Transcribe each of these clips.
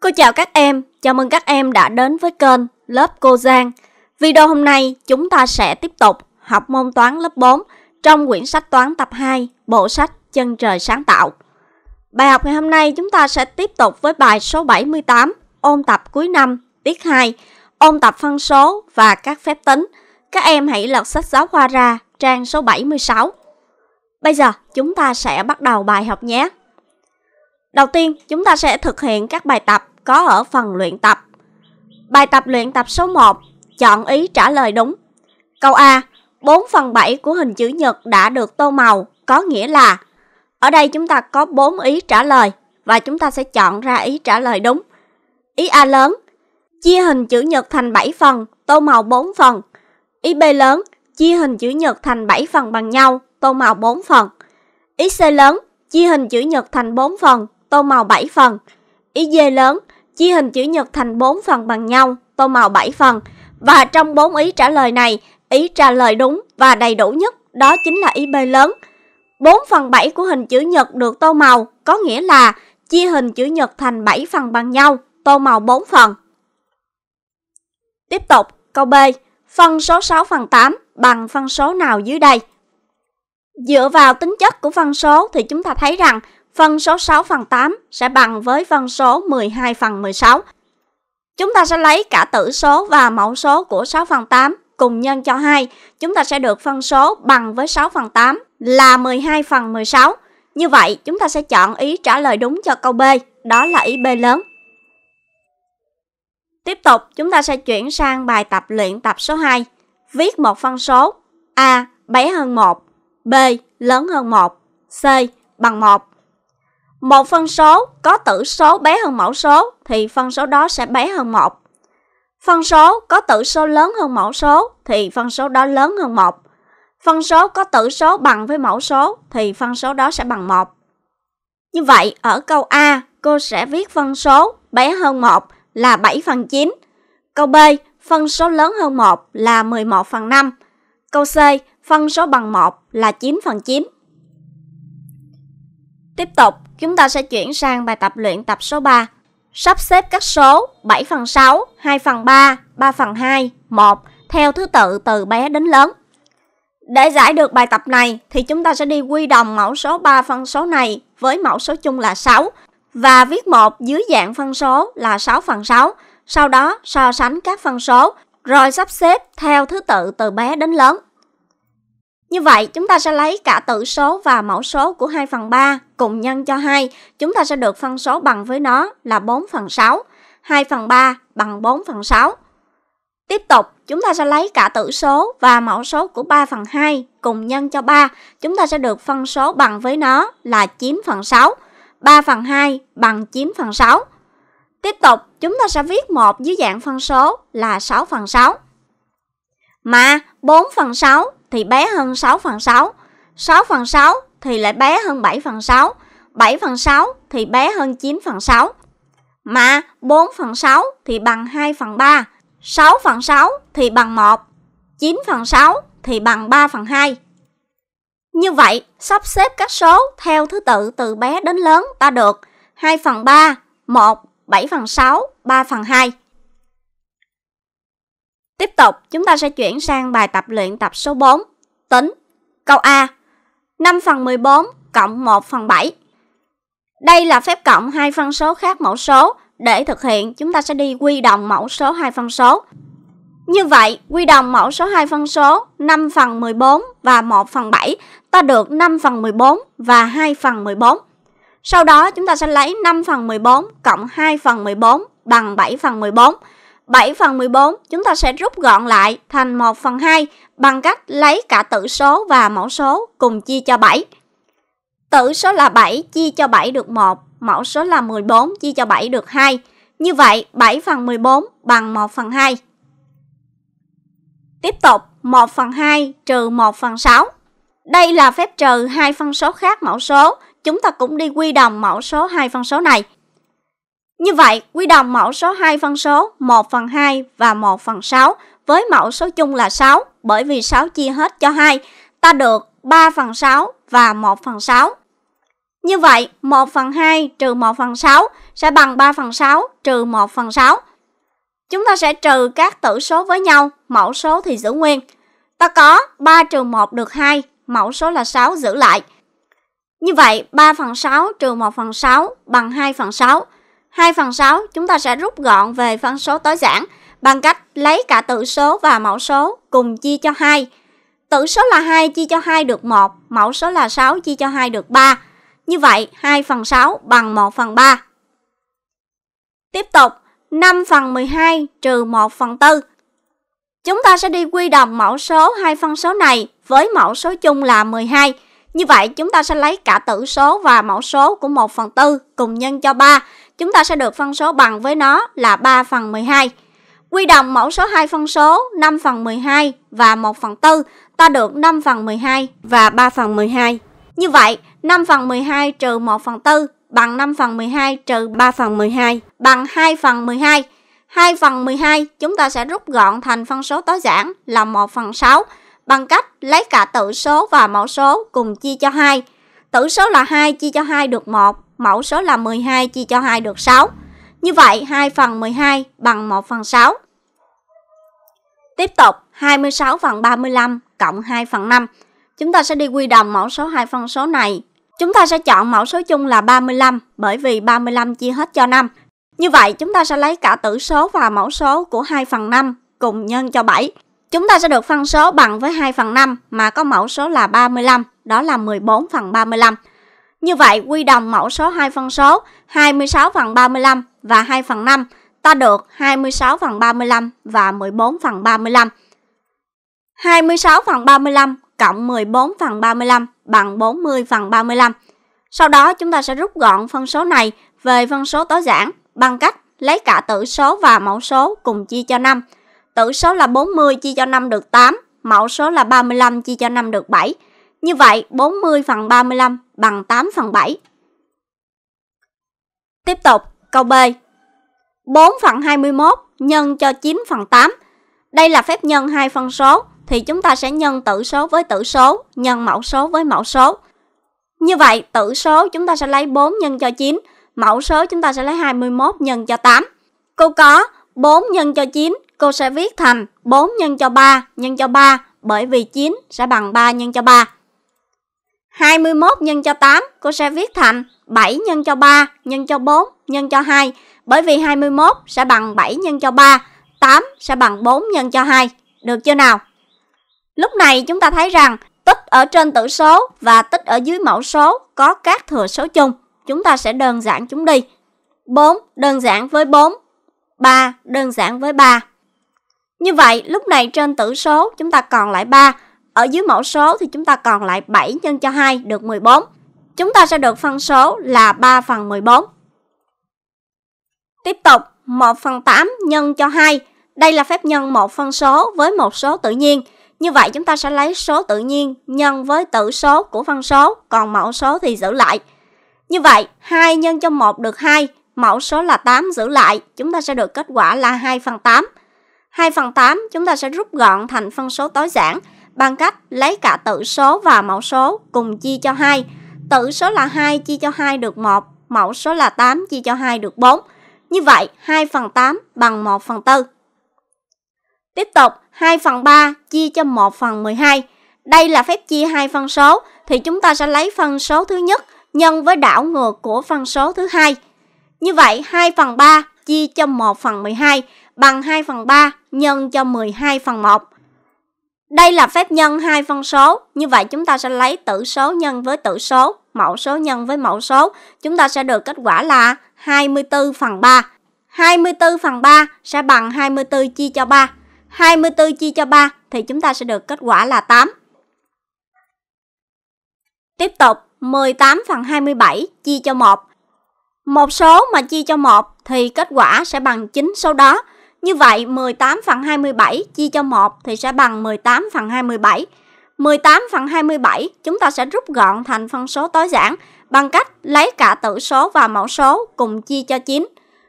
Cô chào các em, chào mừng các em đã đến với kênh Lớp Cô Giang. Video hôm nay chúng ta sẽ tiếp tục học môn toán lớp 4 trong quyển sách toán tập 2, bộ sách Chân trời sáng tạo. Bài học ngày hôm nay chúng ta sẽ tiếp tục với bài số 78, ôn tập cuối năm, tiết 2, ôn tập phân số và các phép tính. Các em hãy lật sách giáo khoa ra, trang số 76. Bây giờ chúng ta sẽ bắt đầu bài học nhé. Đầu tiên, chúng ta sẽ thực hiện các bài tập có ở phần luyện tập. Bài tập luyện tập số 1, chọn ý trả lời đúng. Câu A, 4 phần 7 của hình chữ nhật đã được tô màu, có nghĩa là ở đây chúng ta có 4 ý trả lời và chúng ta sẽ chọn ra ý trả lời đúng. Ý A lớn, chia hình chữ nhật thành 7 phần, tô màu 4 phần. Ý B lớn, chia hình chữ nhật thành 7 phần bằng nhau, tô màu 4 phần. Ý C lớn, chia hình chữ nhật thành 4 phần, tô màu 7 phần. Ý D lớn, chia hình chữ nhật thành 4 phần bằng nhau, tô màu 7 phần. Và trong 4 ý trả lời này, ý trả lời đúng và đầy đủ nhất đó chính là ý B lớn. 4 phần 7 của hình chữ nhật được tô màu có nghĩa là chia hình chữ nhật thành 7 phần bằng nhau, tô màu 4 phần. Tiếp tục, câu B. Phân số 6 phần 8 bằng phân số nào dưới đây? Dựa vào tính chất của phân số thì chúng ta thấy rằng phân số 6 phần 8 sẽ bằng với phân số 12 phần 16. Chúng ta sẽ lấy cả tử số và mẫu số của 6 phần 8 cùng nhân cho 2. Chúng ta sẽ được phân số bằng với 6 phần 8 là 12 phần 16. Như vậy, chúng ta sẽ chọn ý trả lời đúng cho câu B, đó là ý B lớn. Tiếp tục, chúng ta sẽ chuyển sang bài tập luyện tập số 2. Viết một phân số A bé hơn 1, B lớn hơn 1, C bằng 1. Một phân số có tử số bé hơn mẫu số thì phân số đó sẽ bé hơn 1. Phân số có tử số lớn hơn mẫu số thì phân số đó lớn hơn 1. Phân số có tử số bằng với mẫu số thì phân số đó sẽ bằng 1. Như vậy, ở câu A, cô sẽ viết phân số bé hơn 1 là 7 phần 9. Câu B, phân số lớn hơn 1 là 11 phần 5. Câu C, phân số bằng 1 là 9 phần 9. Tiếp tục, chúng ta sẽ chuyển sang bài tập luyện tập số 3. Sắp xếp các số 7 phần 6, 2 phần 3, 3 phần 2, 1 theo thứ tự từ bé đến lớn. Để giải được bài tập này thì chúng ta sẽ đi quy đồng mẫu số 3 phân số này với mẫu số chung là 6 và viết 1 dưới dạng phân số là 6 phần 6, sau đó so sánh các phân số rồi sắp xếp theo thứ tự từ bé đến lớn. Như vậy, chúng ta sẽ lấy cả tử số và mẫu số của 2 phần 3 cùng nhân cho 2. Chúng ta sẽ được phân số bằng với nó là 4 phần 6. 2 phần 3 bằng 4 phần 6. Tiếp tục, chúng ta sẽ lấy cả tử số và mẫu số của 3 phần 2 cùng nhân cho 3. Chúng ta sẽ được phân số bằng với nó là 9 phần 6. 3 phần 2 bằng 9 phần 6. Tiếp tục, chúng ta sẽ viết một dưới dạng phân số là 6 phần 6. Mà 4 phần 6 thì bé hơn 6 phần 6, 6 phần 6 thì lại bé hơn 7 phần 6, 7 phần 6 thì bé hơn 9 phần 6, mà 4 phần 6 thì bằng 2 phần 3, 6 phần 6 thì bằng 1, 9 phần 6 thì bằng 3 phần 2. Như vậy, sắp xếp các số theo thứ tự từ bé đến lớn ta được 2 phần 3, 1, 7 phần 6, 3 phần 2. Tiếp tục, chúng ta sẽ chuyển sang bài tập luyện tập số 4. Tính. Câu A. 5 phần 14 cộng 1 phần 7. Đây là phép cộng hai phân số khác mẫu số. Để thực hiện, chúng ta sẽ đi quy đồng mẫu số hai phân số. Như vậy, quy đồng mẫu số hai phân số 5 phần 14 và 1 phần 7, ta được 5 phần 14 và 2 phần 14. Sau đó, chúng ta sẽ lấy 5 phần 14 cộng 2 phần 14 bằng 7 phần 14. 7 phần 14 chúng ta sẽ rút gọn lại thành 1 phần 2 bằng cách lấy cả tử số và mẫu số cùng chia cho 7. Tử số là 7 chia cho 7 được 1, mẫu số là 14 chia cho 7 được 2. Như vậy 7 phần 14 bằng 1 phần 2. Tiếp tục 1 phần 2 trừ 1 phần 6. Đây là phép trừ hai phân số khác mẫu số. Chúng ta cũng đi quy đồng mẫu số hai phân số này. Như vậy, quy đồng mẫu số 2 phân số 1 phần 2 và 1 phần 6 với mẫu số chung là 6 bởi vì 6 chia hết cho 2, ta được 3 phần 6 và 1 phần 6. Như vậy, 1 phần 2 trừ 1 phần 6 sẽ bằng 3 phần 6 trừ 1 phần 6. Chúng ta sẽ trừ các tử số với nhau, mẫu số thì giữ nguyên. Ta có 3 trừ 1 được 2, mẫu số là 6 giữ lại. Như vậy, 3 phần 6 trừ 1 phần 6 bằng 2 phần 6. 2 phần 6 chúng ta sẽ rút gọn về phân số tối giản bằng cách lấy cả tử số và mẫu số cùng chia cho 2. Tử số là 2 chia cho 2 được 1, mẫu số là 6 chia cho 2 được 3. Như vậy 2 phần 6 bằng 1 phần 3. Tiếp tục 5 phần 12 trừ 1 phần 4. Chúng ta sẽ đi quy đồng mẫu số hai phân số này với mẫu số chung là 12. Như vậy chúng ta sẽ lấy cả tử số và mẫu số của 1 phần 4 cùng nhân cho 3 chúng ta sẽ được phân số bằng với nó là 3 phần 12. Quy đồng mẫu số 2 phân số 5 phần 12 và 1 phần 4, ta được 5 phần 12 và 3 phần 12. Như vậy, 5 phần 12 trừ 1 phần 4 bằng 5 phần 12 trừ 3 phần 12 bằng 2 phần 12. 2 phần 12 chúng ta sẽ rút gọn thành phân số tối giản là 1 phần 6 bằng cách lấy cả tử số và mẫu số cùng chia cho 2. Tử số là 2 chia cho 2 được 1 mẫu số là 12 chia cho 2 được 6. Như vậy 2 phần 12 bằng 1 phần 6. Tiếp tục 26 phần 35 cộng 2 phần 5. Chúng ta sẽ đi quy đồng mẫu số hai phân số này. Chúng ta sẽ chọn mẫu số chung là 35 bởi vì 35 chia hết cho 5. Như vậy chúng ta sẽ lấy cả tử số và mẫu số của 2 phần 5 cùng nhân cho 7. Chúng ta sẽ được phân số bằng với 2 phần 5 mà có mẫu số là 35, đó là 14 phần 35. Như vậy, quy đồng mẫu số 2 phân số 26 phần 35 và 2 phần 5 ta được 26 phần 35 và 14 phần 35. 26 phần 35 cộng 14 phần 35 bằng 40 phần 35. Sau đó chúng ta sẽ rút gọn phân số này về phân số tối giản bằng cách lấy cả tử số và mẫu số cùng chia cho 5. Tử số là 40 chia cho 5 được 8, mẫu số là 35 chia cho 5 được 7. Như vậy 40 phần 35 bằng 8 phần 7. Tiếp tục, câu B. 4 phần 21 nhân cho 9 phần 8. Đây là phép nhân hai phân số thì chúng ta sẽ nhân tử số với tử số, nhân mẫu số với mẫu số. Như vậy, tử số chúng ta sẽ lấy 4 nhân cho 9, mẫu số chúng ta sẽ lấy 21 nhân cho 8. Cô có 4 nhân cho 9, cô sẽ viết thành 4 nhân cho 3 nhân cho 3 bởi vì 9 sẽ bằng 3 nhân cho 3. 21 nhân cho 8 cô sẽ viết thành 7 nhân cho 3 nhân cho 4 nhân cho 2 bởi vì 21 sẽ bằng 7 nhân cho 3, 8 sẽ bằng 4 nhân cho 2. Được chưa nào? Lúc này chúng ta thấy rằng tích ở trên tử số và tích ở dưới mẫu số có các thừa số chung. Chúng ta sẽ đơn giản chúng đi. 4 đơn giản với 4, 3 đơn giản với 3. Như vậy, lúc này trên tử số chúng ta còn lại 3 ở dưới mẫu số thì chúng ta còn lại 7 nhân cho 2 được 14. Chúng ta sẽ được phân số là 3 phần 14. Tiếp tục, 1 phần 8 nhân cho 2. Đây là phép nhân một phân số với một số tự nhiên. Như vậy chúng ta sẽ lấy số tự nhiên nhân với tử số của phân số, còn mẫu số thì giữ lại. Như vậy, 2 nhân cho 1 được 2, mẫu số là 8 giữ lại, chúng ta sẽ được kết quả là 2 phần 8. 2 phần 8 chúng ta sẽ rút gọn thành phân số tối giản, bằng cách lấy cả tử số và mẫu số cùng chia cho 2. Tử số là 2 chia cho 2 được 1, mẫu số là 8 chia cho 2 được 4. Như vậy 2 phần 8 bằng 1 phần 4. Tiếp tục 2 phần 3 chia cho 1 phần 12. Đây là phép chia hai phân số thì chúng ta sẽ lấy phân số thứ nhất nhân với đảo ngược của phân số thứ hai. Như vậy 2 phần 3 chia cho 1 phần 12 bằng 2 phần 3 nhân cho 12 phần 1. Đây là phép nhân hai phân số, như vậy chúng ta sẽ lấy tử số nhân với tử số, mẫu số nhân với mẫu số. Chúng ta sẽ được kết quả là 24 phần 3. 24 phần 3 sẽ bằng 24 chia cho 3. 24 chia cho 3 thì chúng ta sẽ được kết quả là 8. Tiếp tục, 18 phần 27 chia cho 1. Một số mà chia cho 1 thì kết quả sẽ bằng 9 số đó. Như vậy 18 phần 27 chia cho 1 thì sẽ bằng 18 phần 27. 18 phần 27 chúng ta sẽ rút gọn thành phân số tối giản bằng cách lấy cả tử số và mẫu số cùng chia cho 9.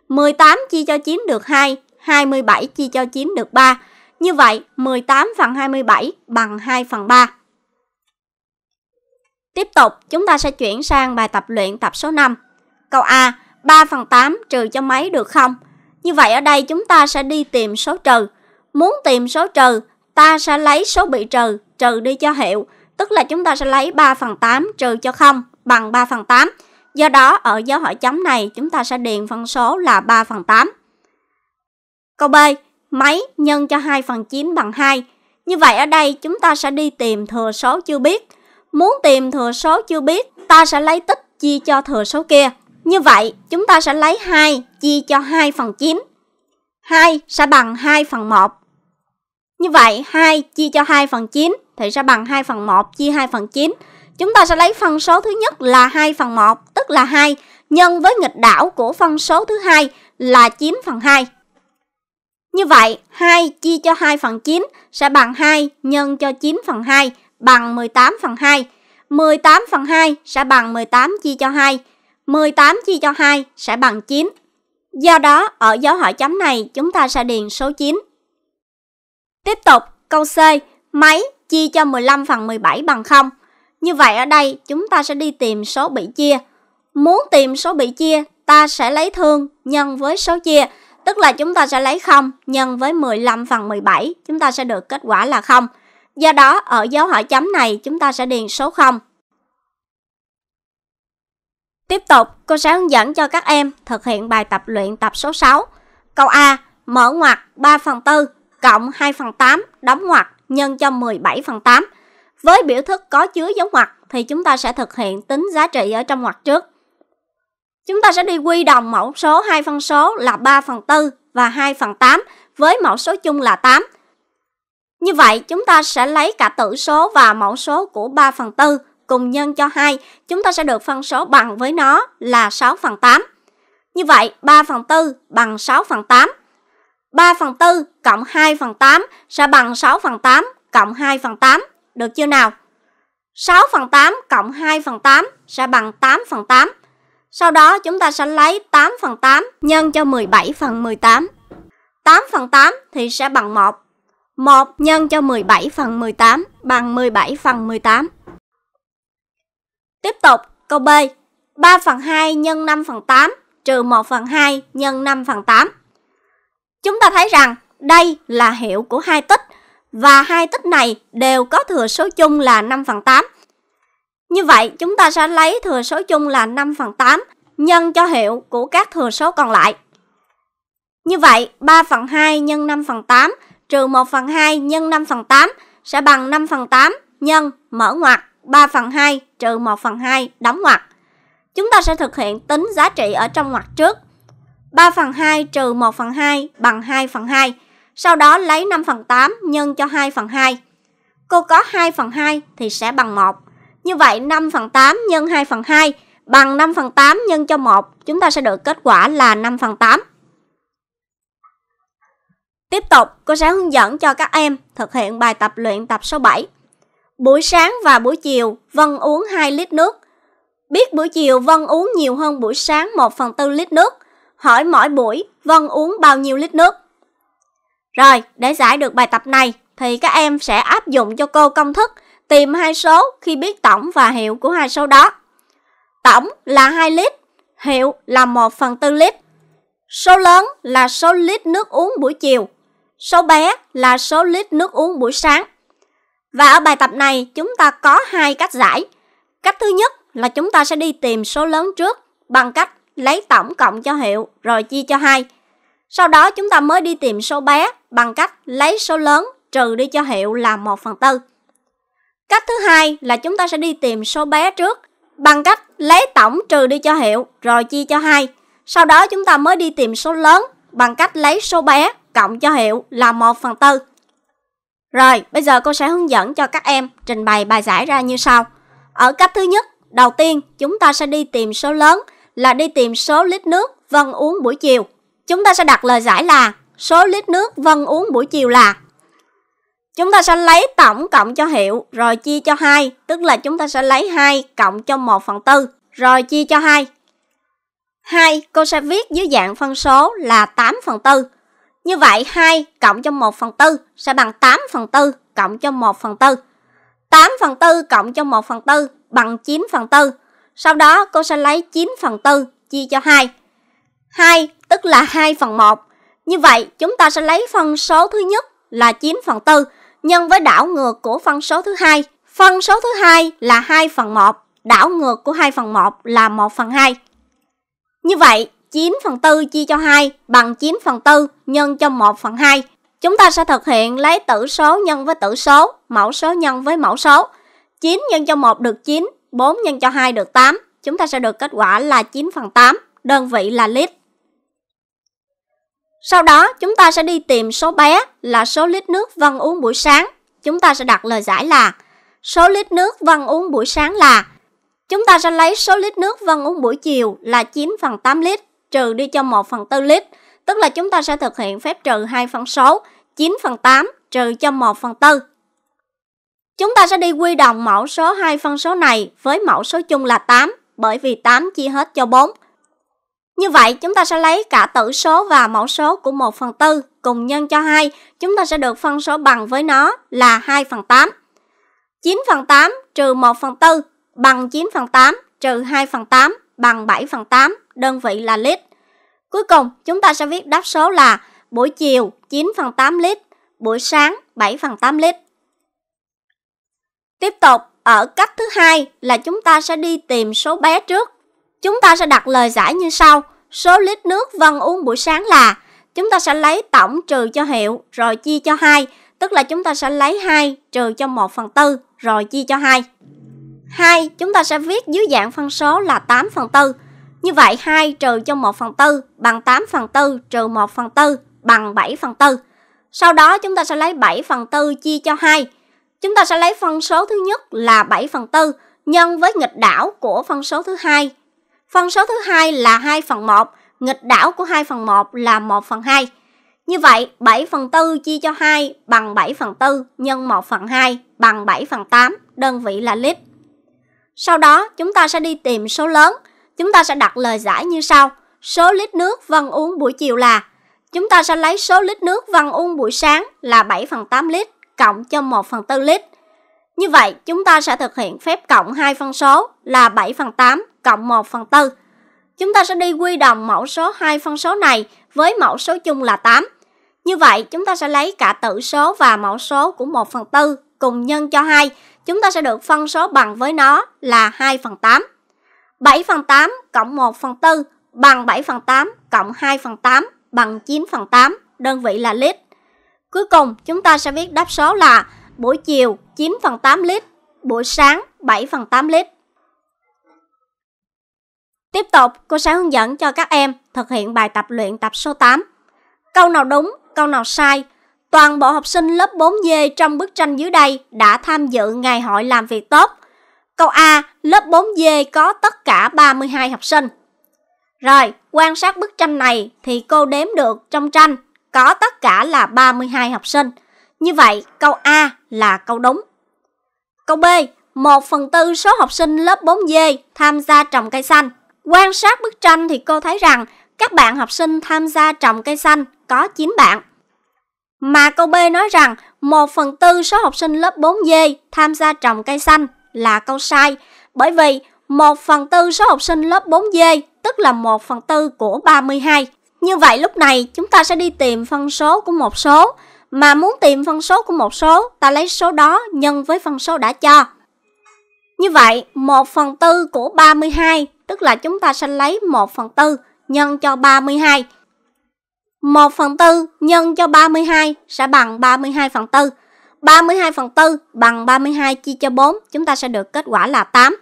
18 chia cho 9 được 2, 27 chia cho 9 được 3. Như vậy 18 phần 27 bằng 2 phần 3. Tiếp tục chúng ta sẽ chuyển sang bài tập luyện tập số 5. Câu A 3 phần 8 trừ cho mấy được không? Như vậy ở đây chúng ta sẽ đi tìm số trừ. Muốn tìm số trừ, ta sẽ lấy số bị trừ, trừ đi cho hiệu. Tức là chúng ta sẽ lấy 3 phần 8 trừ cho 0 bằng 3 phần 8. Do đó ở dấu hỏi chấm này chúng ta sẽ điền phân số là 3 phần 8. Câu B, máy nhân cho 2 phần 9 bằng 2. Như vậy ở đây chúng ta sẽ đi tìm thừa số chưa biết. Muốn tìm thừa số chưa biết, ta sẽ lấy tích chia cho thừa số kia. Như vậy, chúng ta sẽ lấy 2 chia cho 2 phần 9. 2 sẽ bằng 2 phần 1. Như vậy, 2 chia cho 2 phần 9 thì sẽ bằng 2 phần 1 chia 2 phần 9. Chúng ta sẽ lấy phân số thứ nhất là 2 phần 1, tức là 2, nhân với nghịch đảo của phân số thứ hai là 9 phần 2. Như vậy, 2 chia cho 2 phần 9 sẽ bằng 2 nhân cho 9 phần 2 bằng 18 phần 2. 18 phần 2 sẽ bằng 18 chia cho 2. 18 chia cho 2 sẽ bằng 9. Do đó, ở dấu hỏi chấm này chúng ta sẽ điền số 9. Tiếp tục, câu C, máy chia cho 15 phần 17 bằng 0. Như vậy ở đây chúng ta sẽ đi tìm số bị chia. Muốn tìm số bị chia, ta sẽ lấy thương nhân với số chia, tức là chúng ta sẽ lấy 0 nhân với 15 phần 17, chúng ta sẽ được kết quả là 0. Do đó, ở dấu hỏi chấm này chúng ta sẽ điền số 0. Tiếp tục, cô sẽ hướng dẫn cho các em thực hiện bài tập luyện tập số 6. Câu A, mở ngoặc 3 phần 4 cộng 2 phần 8 đóng ngoặc nhân cho 17 phần 8. Với biểu thức có chứa dấu ngoặc thì chúng ta sẽ thực hiện tính giá trị ở trong ngoặc trước. Chúng ta sẽ đi quy đồng mẫu số hai phân số là 3 phần 4 và 2 phần 8 với mẫu số chung là 8. Như vậy, chúng ta sẽ lấy cả tử số và mẫu số của 3 phần 4 cùng nhân cho 2, chúng ta sẽ được phân số bằng với nó là 6 phần 8. Như vậy, 3 phần 4 bằng 6 phần 8. 3 phần 4 cộng 2 phần 8 sẽ bằng 6 phần 8 cộng 2 phần 8. Được chưa nào? 6 phần 8 cộng 2 phần 8 sẽ bằng 8 phần 8. Sau đó chúng ta sẽ lấy 8 phần 8 nhân cho 17 phần 18. 8 phần 8 thì sẽ bằng 1. 1 nhân cho 17 phần 18 bằng 17 phần 18. Tiếp tục, câu B. 3 phần 2 nhân 5 phần 8 trừ 1 phần 2 nhân 5 phần 8. Chúng ta thấy rằng đây là hiệu của hai tích và hai tích này đều có thừa số chung là 5 phần 8. Như vậy, chúng ta sẽ lấy thừa số chung là 5 phần 8 nhân cho hiệu của các thừa số còn lại. Như vậy, 3 phần 2 nhân 5 phần 8 trừ 1 phần 2 nhân 5 phần 8 sẽ bằng 5 phần 8 nhân mở ngoặc 3 phần 2 trừ 1 phần 2 đóng ngoặc. Chúng ta sẽ thực hiện tính giá trị ở trong ngoặc trước. 3 phần 2 trừ 1 phần 2 bằng 2 phần 2. Sau đó lấy 5 phần 8 nhân cho 2 phần 2. Cô có 2 phần 2 thì sẽ bằng 1. Như vậy 5 phần 8 nhân 2 phần 2 bằng 5 phần 8 nhân cho 1. Chúng ta sẽ được kết quả là 5 phần 8. Tiếp tục, cô sẽ hướng dẫn cho các em thực hiện bài tập luyện tập số 7. Buổi sáng và buổi chiều, Vân uống 2 lít nước. Biết buổi chiều Vân uống nhiều hơn buổi sáng 1 phần 4 lít nước. Hỏi mỗi buổi Vân uống bao nhiêu lít nước. Rồi, để giải được bài tập này thì các em sẽ áp dụng cho cô công thức tìm hai số khi biết tổng và hiệu của hai số đó. Tổng là 2 lít, hiệu là 1 phần 4 lít. Số lớn là số lít nước uống buổi chiều, số bé là số lít nước uống buổi sáng. Và ở bài tập này chúng ta có hai cách giải. Cách thứ nhất là chúng ta sẽ đi tìm số lớn trước bằng cách lấy tổng cộng cho hiệu rồi chia cho 2. Sau đó chúng ta mới đi tìm số bé bằng cách lấy số lớn trừ đi cho hiệu là 1 phần 4. Cách thứ hai là chúng ta sẽ đi tìm số bé trước bằng cách lấy tổng trừ đi cho hiệu rồi chia cho 2. Sau đó chúng ta mới đi tìm số lớn bằng cách lấy số bé cộng cho hiệu là 1 phần 4. Rồi, bây giờ cô sẽ hướng dẫn cho các em trình bày bài giải ra như sau. Ở cách thứ nhất, đầu tiên chúng ta sẽ đi tìm số lớn là đi tìm số lít nước Vân uống buổi chiều. Chúng ta sẽ đặt lời giải là số lít nước Vân uống buổi chiều là. Chúng ta sẽ lấy tổng cộng cho hiệu rồi chia cho 2, tức là chúng ta sẽ lấy 2 cộng cho 1 phần 4 rồi chia cho 2. 2 cô sẽ viết dưới dạng phân số là 8 phần 4. Như vậy 2 cộng cho 1 phần 4 sẽ bằng 8 phần 4 cộng cho 1 phần 4. 8 phần 4 cộng cho 1 phần 4 bằng 9 phần 4. Sau đó cô sẽ lấy 9 phần 4 chia cho 2. 2 tức là 2 phần 1. Như vậy chúng ta sẽ lấy phân số thứ nhất là 9 phần 4 nhân với đảo ngược của phân số thứ hai. Phân số thứ hai là 2 phần 1, đảo ngược của 2 phần 1 là 1 phần 2. Như vậy 9 phần 4 chia cho 2 bằng 9 phần 4 nhân cho 1 phần 2. Chúng ta sẽ thực hiện lấy tử số nhân với tử số, mẫu số nhân với mẫu số. 9 nhân cho 1 được 9, 4 nhân cho 2 được 8. Chúng ta sẽ được kết quả là 9 phần 8, đơn vị là lít. Sau đó, chúng ta sẽ đi tìm số bé là số lít nước Vân uống buổi sáng. Chúng ta sẽ đặt lời giải là số lít nước Vân uống buổi sáng là Chúng ta sẽ lấy số lít nước Vân uống buổi chiều là 9 phần 8 lít trừ đi cho 1 phần 4 lít, tức là chúng ta sẽ thực hiện phép trừ 2 phần 6, 9 phần 8 trừ cho 1 phần 4. Chúng ta sẽ đi quy đồng mẫu số 2 phân số này với mẫu số chung là 8, bởi vì 8 chia hết cho 4. Như vậy, chúng ta sẽ lấy cả tử số và mẫu số của 1 phần 4 cùng nhân cho 2, chúng ta sẽ được phân số bằng với nó là 2 phần 8. 9 phần 8 trừ 1 phần 4 bằng 9 phần 8 trừ 2 phần 8 bằng 7 phần 8, đơn vị là lít. Cuối cùng, chúng ta sẽ viết đáp số là buổi chiều 9 phần 8 lít, buổi sáng 7 phần 8 lít. Tiếp tục, ở cách thứ hai là chúng ta sẽ đi tìm số bé trước. Chúng ta sẽ đặt lời giải như sau. Số lít nước Vân uống buổi sáng là chúng ta sẽ lấy tổng trừ cho hiệu rồi chia cho 2, tức là chúng ta sẽ lấy 2 trừ cho 1 phần 4 rồi chia cho 2. 2 chúng ta sẽ viết dưới dạng phân số là 8 phần 4. Như vậy 2 trừ cho 1 phần 4 bằng 8 phần 4 trừ 1 phần 4 bằng 7 phần 4. Sau đó chúng ta sẽ lấy 7 phần 4 chia cho 2. Chúng ta sẽ lấy phân số thứ nhất là 7 phần 4 nhân với nghịch đảo của phân số thứ hai. Phân số thứ hai là 2 phần 1, nghịch đảo của 2 phần 1 là 1 phần 2. Như vậy, 7 phần 4 chia cho 2 bằng 7 phần 4 nhân 1 phần 2 bằng 7 phần 8, đơn vị là lít. Sau đó, chúng ta sẽ đi tìm số lớn. Chúng ta sẽ đặt lời giải như sau. Số lít nước Vân uống buổi chiều là Chúng ta sẽ lấy số lít nước Vân uống buổi sáng là 7 phần 8 lít cộng cho 1 phần 4 lít. Như vậy, chúng ta sẽ thực hiện phép cộng hai phân số là 7 phần 8 cộng 1 phần 4. Chúng ta sẽ đi quy đồng mẫu số hai phân số này với mẫu số chung là 8. Như vậy, chúng ta sẽ lấy cả tử số và mẫu số của 1 phần 4 cùng nhân cho 2 chúng ta sẽ được phân số bằng với nó là 2 phần 8. 7 phần 8 cộng 1 phần 4 bằng 7 phần 8 cộng 2 phần 8 bằng 9 phần 8, đơn vị là lít. Cuối cùng, chúng ta sẽ viết đáp số là buổi chiều 9 phần 8 lít, buổi sáng 7 phần 8 lít. Tiếp tục, cô sẽ hướng dẫn cho các em thực hiện bài tập luyện tập số 8. Câu nào đúng, câu nào sai Toàn bộ học sinh lớp 4D trong bức tranh dưới đây đã tham dự ngày hội làm việc tốt. Câu A, lớp 4D có tất cả 32 học sinh. Rồi, quan sát bức tranh này thì cô đếm được trong tranh có tất cả là 32 học sinh. Như vậy, câu A là câu đúng. Câu B, 1 phần tư số học sinh lớp 4D tham gia trồng cây xanh. Quan sát bức tranh thì cô thấy rằng các bạn học sinh tham gia trồng cây xanh có 9 bạn. Mà câu B nói rằng 1 phần tư số học sinh lớp 4D tham gia trồng cây xanh là câu sai bởi vì 1 phần tư số học sinh lớp 4D tức là 1 phần tư của 32. Như vậy lúc này chúng ta sẽ đi tìm phân số của một số mà muốn tìm phân số của một số ta lấy số đó nhân với phân số đã cho. Như vậy 1 phần tư của 32 tức là chúng ta sẽ lấy 1 phần tư nhân cho 32 1 phần 4 nhân cho 32 sẽ bằng 32 phần 4. 32 phần 4 bằng 32 chia cho 4, chúng ta sẽ được kết quả là 8.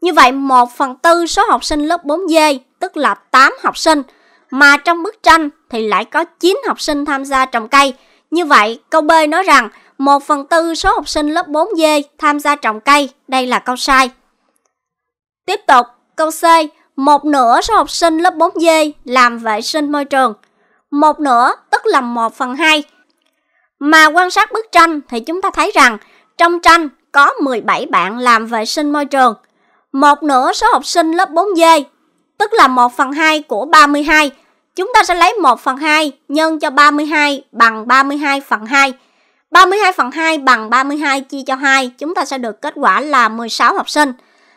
Như vậy 1 phần 4 số học sinh lớp 4D, tức là 8 học sinh, mà trong bức tranh thì lại có 9 học sinh tham gia trồng cây. Như vậy, câu B nói rằng 1 phần 4 số học sinh lớp 4D tham gia trồng cây, đây là câu sai. Tiếp tục, câu C, một nửa số học sinh lớp 4D làm vệ sinh môi trường một nửa tức là một phần hai Mà quan sát bức tranh thì chúng ta thấy rằng trong tranh có 17 bạn làm vệ sinh môi trường. Một nửa số học sinh lớp 4D, tức là 1 phần 2 của 32. Chúng ta sẽ lấy 1 phần 2 nhân cho 32 bằng 32 phần 2. 32 phần 2 bằng 32 chia cho 2, chúng ta sẽ được kết quả là 16 học sinh.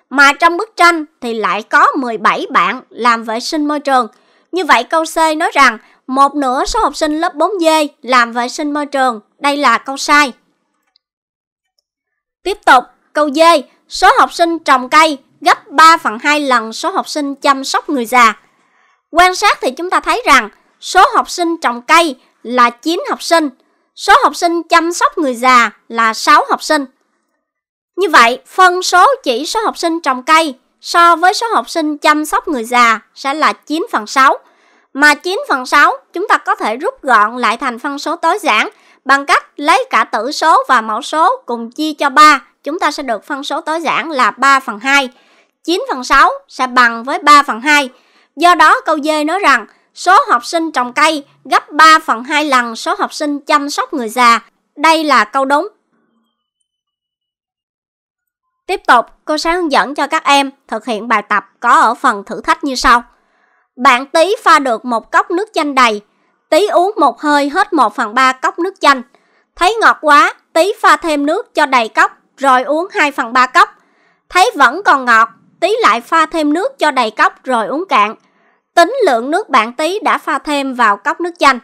Mà trong bức tranh thì lại có 17 bạn làm vệ sinh môi trường. Như vậy câu C nói rằng một nửa số học sinh lớp 4D làm vệ sinh môi trường. Đây là câu sai. Tiếp tục, câu D, số học sinh trồng cây gấp 3 phần 2 lần số học sinh chăm sóc người già. Quan sát thì chúng ta thấy rằng số học sinh trồng cây là 9 học sinh, số học sinh chăm sóc người già là 6 học sinh. Như vậy, phân số chỉ số học sinh trồng cây so với số học sinh chăm sóc người già sẽ là 9 phần 6 mà 9 phần 6 chúng ta có thể rút gọn lại thành phân số tối giản bằng cách lấy cả tử số và mẫu số cùng chia cho 3, chúng ta sẽ được phân số tối giản là 3 phần 2. 9 phần 6 sẽ bằng với 3 phần 2. Do đó câu D nói rằng số học sinh trồng cây gấp 3 phần 2 lần số học sinh chăm sóc người già. Đây là câu đúng. Tiếp tục, cô sẽ hướng dẫn cho các em thực hiện bài tập có ở phần thử thách như sau. Bạn tí pha được một cốc nước chanh đầy. Tí uống một hơi hết một phần ba cốc nước chanh. Thấy ngọt quá, tí pha thêm nước cho đầy cốc, rồi uống hai phần ba cốc. Thấy vẫn còn ngọt, tí lại pha thêm nước cho đầy cốc rồi uống cạn. Tính lượng nước bạn tí đã pha thêm vào cốc nước chanh.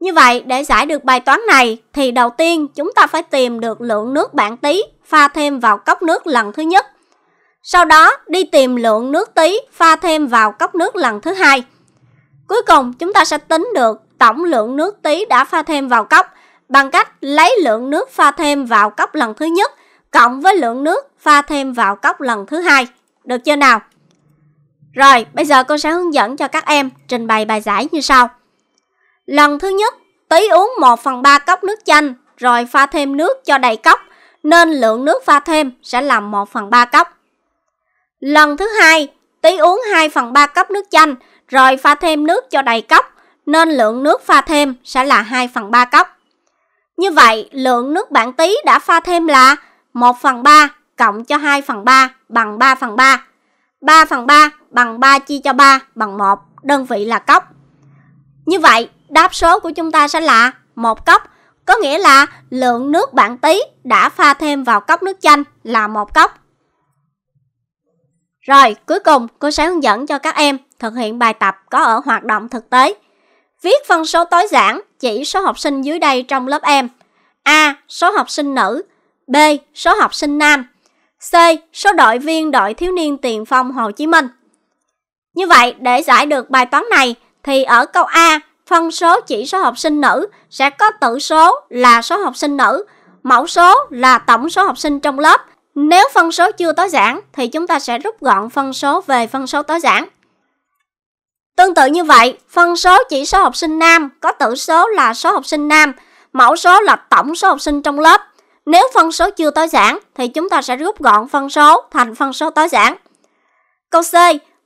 Như vậy, để giải được bài toán này thì đầu tiên chúng ta phải tìm được lượng nước bạn tí pha thêm vào cốc nước lần thứ nhất. Sau đó đi tìm lượng nước tí pha thêm vào cốc nước lần thứ hai. Cuối cùng chúng ta sẽ tính được tổng lượng nước tí đã pha thêm vào cốc bằng cách lấy lượng nước pha thêm vào cốc lần thứ nhất cộng với lượng nước pha thêm vào cốc lần thứ hai. Được chưa nào? Rồi, bây giờ cô sẽ hướng dẫn cho các em trình bày bài giải như sau. Lần thứ nhất, tí uống 1 phần 3 cốc nước chanh rồi pha thêm nước cho đầy cốc nên lượng nước pha thêm sẽ là 1 phần 3 cốc. Lần thứ hai, tí uống 2 phần 3 cốc nước chanh, rồi pha thêm nước cho đầy cốc, nên lượng nước pha thêm sẽ là 2 phần 3 cốc. Như vậy, lượng nước bạn tí đã pha thêm là 1 phần 3 cộng cho 2 phần 3 bằng 3 phần 3. 3 phần 3 bằng 3 chia cho 3 bằng 1, đơn vị là cốc. Như vậy, đáp số của chúng ta sẽ là một cốc, có nghĩa là lượng nước bạn tí đã pha thêm vào cốc nước chanh là một cốc. Rồi, cuối cùng cô sẽ hướng dẫn cho các em thực hiện bài tập có ở hoạt động thực tế. Viết phân số tối giản chỉ số học sinh dưới đây trong lớp em. A. Số học sinh nữ B. Số học sinh nam C. Số đội viên đội thiếu niên tiền phong Hồ Chí Minh Như vậy, để giải được bài toán này thì ở câu A, phân số chỉ số học sinh nữ sẽ có tử số là số học sinh nữ, mẫu số là tổng số học sinh trong lớp nếu phân số chưa tối giản thì chúng ta sẽ rút gọn phân số về phân số tối giản. Tương tự như vậy, phân số chỉ số học sinh nam có tử số là số học sinh nam, mẫu số là tổng số học sinh trong lớp. Nếu phân số chưa tối giản thì chúng ta sẽ rút gọn phân số thành phân số tối giản. Câu C,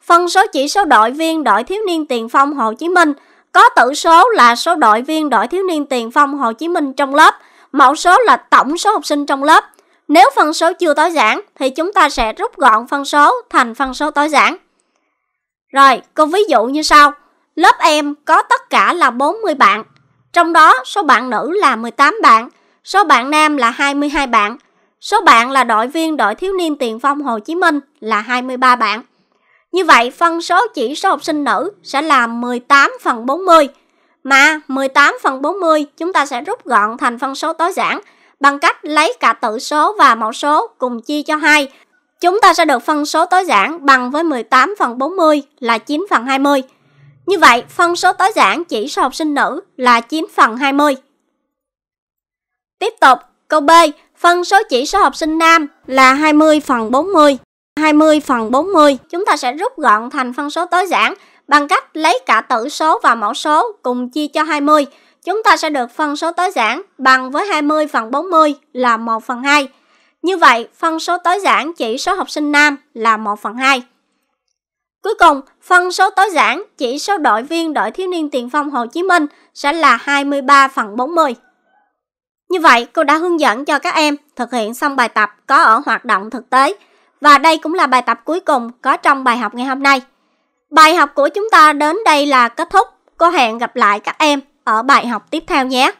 phân số chỉ số đội viên đội thiếu niên tiền phong Hồ Chí Minh có tử số là số đội viên đội thiếu niên tiền phong Hồ Chí Minh trong lớp, mẫu số là tổng số học sinh trong lớp nếu phân số chưa tối giản thì chúng ta sẽ rút gọn phân số thành phân số tối giản. Rồi, câu ví dụ như sau. Lớp em có tất cả là 40 bạn, trong đó số bạn nữ là 18 bạn, số bạn nam là 22 bạn, số bạn là đội viên đội thiếu niên tiền phong Hồ Chí Minh là 23 bạn. Như vậy, phân số chỉ số học sinh nữ sẽ là 18 phần 40, mà 18 phần 40 chúng ta sẽ rút gọn thành phân số tối giản – bằng cách lấy cả tử số và mẫu số cùng chia cho 2. Chúng ta sẽ được phân số tối giản bằng với 18 phần 40 là 9 phần 20. Như vậy, phân số tối giản chỉ số học sinh nữ là 9 phần 20. Tiếp tục, câu B, phân số chỉ số học sinh nam là 20 phần 40. 20 phần 40, chúng ta sẽ rút gọn thành phân số tối giản bằng cách lấy cả tử số và mẫu số cùng chia cho 20 chúng ta sẽ được phân số tối giản bằng với 20 phần 40 là 1 phần 2. Như vậy, phân số tối giản chỉ số học sinh nam là 1 phần 2. Cuối cùng, phân số tối giản chỉ số đội viên đội thiếu niên tiền phong Hồ Chí Minh sẽ là 23 phần 40. Như vậy, cô đã hướng dẫn cho các em thực hiện xong bài tập có ở hoạt động thực tế. Và đây cũng là bài tập cuối cùng có trong bài học ngày hôm nay. Bài học của chúng ta đến đây là kết thúc. Cô hẹn gặp lại các em ở bài học tiếp theo nhé.